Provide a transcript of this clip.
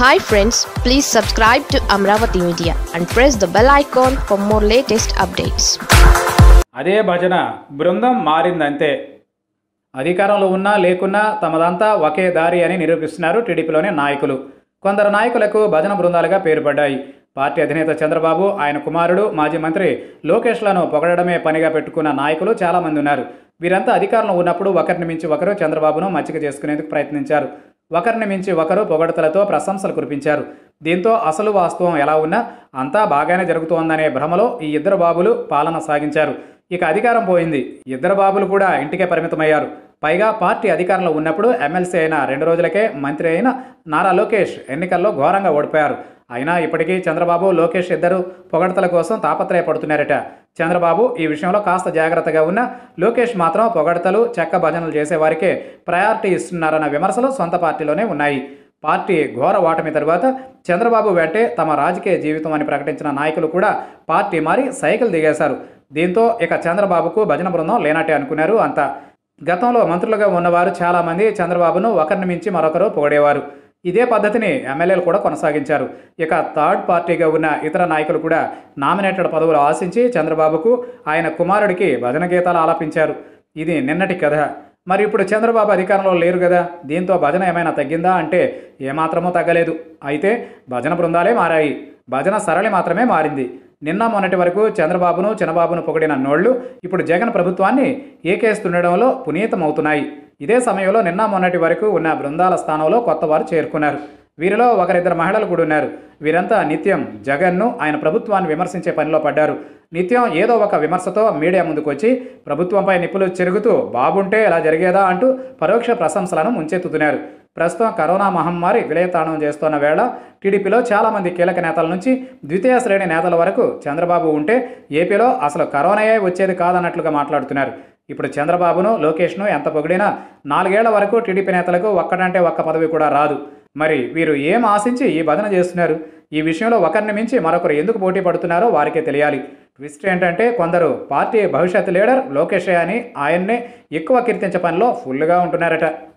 hi friends please subscribe to Amaravati media and press the bell icon for more latest updates అదే భజన బృందం మారిందంతే అధికారంలో ఉన్నా లేకున్నా తమదంతా ఒకే దారి అని నిరూపిస్తున్నారు టీడీపీలోని నాయకులు కొందరు నాయకులకు భజన బృందాలుగా పేరుపడ్డాయి పార్టీ అధినేత చంద్రబాబు ఆయన కుమారుడు మాజీ మంత్రి లోకేష్లను పొగడమే పనిగా పెట్టుకున్న నాయకులు చాలామంది ఉన్నారు వీరంతా అధికారంలో ఉన్నప్పుడు ఒకరిని మించి ఒకరు చంద్రబాబును మచ్చిక చేసుకునేందుకు ప్రయత్నించారు ఒకరిని మించి ఒకరు పొగడతలతో ప్రశంసలు కురిపించారు దీంతో అసలు వాస్తవం ఎలా ఉన్నా అంతా బాగానే జరుగుతోందనే భ్రమలో ఈ ఇద్దరు బాబులు పాలన సాగించారు ఇక అధికారం పోయింది ఇద్దరు బాబులు కూడా ఇంటికే పరిమితమయ్యారు పైగా పార్టీ అధికారంలో ఉన్నప్పుడు ఎమ్మెల్సీ అయిన రెండు రోజులకే మంత్రి అయిన నారా లోకేష్ ఎన్నికల్లో ఘోరంగా ఓడిపోయారు అయినా ఇప్పటికీ చంద్రబాబు లోకేష్ ఇద్దరు పొగడతల కోసం తాపత్రయపడుతున్నారట చంద్రబాబు ఈ విషయంలో కాస్త జాగ్రత్తగా ఉన్న లోకేష్ మాత్రం పొగడతలు చెక్క భజనలు చేసేవారికే ప్రయారిటీ ఇస్తున్నారన్న విమర్శలు సొంత పార్టీలోనే ఉన్నాయి పార్టీ ఘోర ఓటమి తర్వాత చంద్రబాబు వెంటే తమ రాజకీయ జీవితం అని ప్రకటించిన నాయకులు కూడా పార్టీ మారి సైకిల్ దిగేశారు దీంతో ఇక చంద్రబాబుకు భజన బృందం లేనట్టే అనుకున్నారు అంతా గతంలో మంత్రులుగా ఉన్నవారు చాలామంది చంద్రబాబును ఒకరిని మించి మరొకరు పొగిడేవారు ఇదే పద్ధతిని ఎమ్మెల్యేలు కూడా కొనసాగించారు ఇక థర్డ్ పార్టీగా ఉన్న ఇతర నాయకులు కూడా నామినేటెడ్ పదవులు ఆశించి చంద్రబాబుకు ఆయన కుమారుడికి భజన గీతాలు ఆలపించారు ఇది నిన్నటి కథ మరి ఇప్పుడు చంద్రబాబు అధికారంలో లేరు కదా దీంతో భజన ఏమైనా తగ్గిందా అంటే ఏమాత్రమో తగ్గలేదు అయితే భజన బృందాలే మారాయి భజన సరళి మాత్రమే మారింది నిన్న మొన్నటి వరకు చంద్రబాబును చంద్రబాబును పొగిడిన నోళ్లు ఇప్పుడు జగన్ ప్రభుత్వాన్ని ఏకేస్తుండడంలో పునీతమవుతున్నాయి ఇదే సమయంలో నిన్న మొన్నటి వరకు ఉన్న బృందాల స్థానంలో కొత్తవారు చేరుకున్నారు వీరిలో ఒకరిద్దరు మహిళలు కూడా ఉన్నారు వీరంతా నిత్యం జగన్ను ఆయన ప్రభుత్వాన్ని విమర్శించే పనిలో పడ్డారు నిత్యం ఏదో ఒక విమర్శతో మీడియా ముందుకు వచ్చి ప్రభుత్వంపై నిప్పులు చెరుగుతూ బాబుంటే ఇలా జరిగేదా అంటూ పరోక్ష ప్రశంసలను ముంచెత్తుతున్నారు ప్రస్తుతం కరోనా మహమ్మారి విలయతాణం చేస్తున్న వేళ టీడీపీలో చాలామంది కీలక నేతల నుంచి ద్వితీయ శ్రేణి నేతల వరకు చంద్రబాబు ఉంటే ఏపీలో అసలు కరోనాయే వచ్చేది కాదన్నట్లుగా మాట్లాడుతున్నారు ఇప్పుడు చంద్రబాబును లోకేష్ను ఎంత పొగిడినా నాలుగేళ్ల వరకు టీడీపీ నేతలకు ఒక్కటంటే ఒక్క పదవి కూడా రాదు మరి వీరు ఏం ఆశించి ఈ బదన చేస్తున్నారు ఈ విషయంలో ఒకరిని మించి మరొకరు ఎందుకు పోటీ పడుతున్నారో వారికే తెలియాలి ట్విస్ట్ ఏంటంటే కొందరు పార్టీ భవిష్యత్ లీడర్ లోకేష్ అని ఆయన్నే ఎక్కువ కీర్తించే పనిలో ఫుల్గా ఉంటున్నారట